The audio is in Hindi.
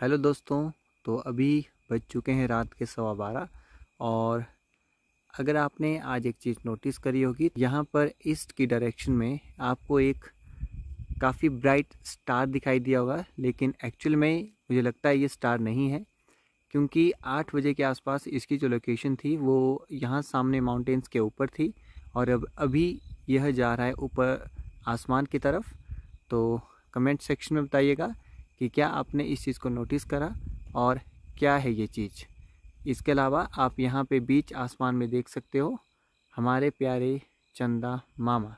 हेलो दोस्तों तो अभी बज चुके हैं रात के सवा बारह और अगर आपने आज एक चीज़ नोटिस करी होगी यहाँ पर ईस्ट की डायरेक्शन में आपको एक काफ़ी ब्राइट स्टार दिखाई दिया होगा लेकिन एक्चुअल में मुझे लगता है ये स्टार नहीं है क्योंकि आठ बजे के आसपास इसकी जो लोकेशन थी वो यहाँ सामने माउंटेन्स के ऊपर थी और अब अभी यह जा रहा है ऊपर आसमान की तरफ तो कमेंट सेक्शन में बताइएगा कि क्या आपने इस चीज़ को नोटिस करा और क्या है ये चीज़ इसके अलावा आप यहाँ पे बीच आसमान में देख सकते हो हमारे प्यारे चंदा मामा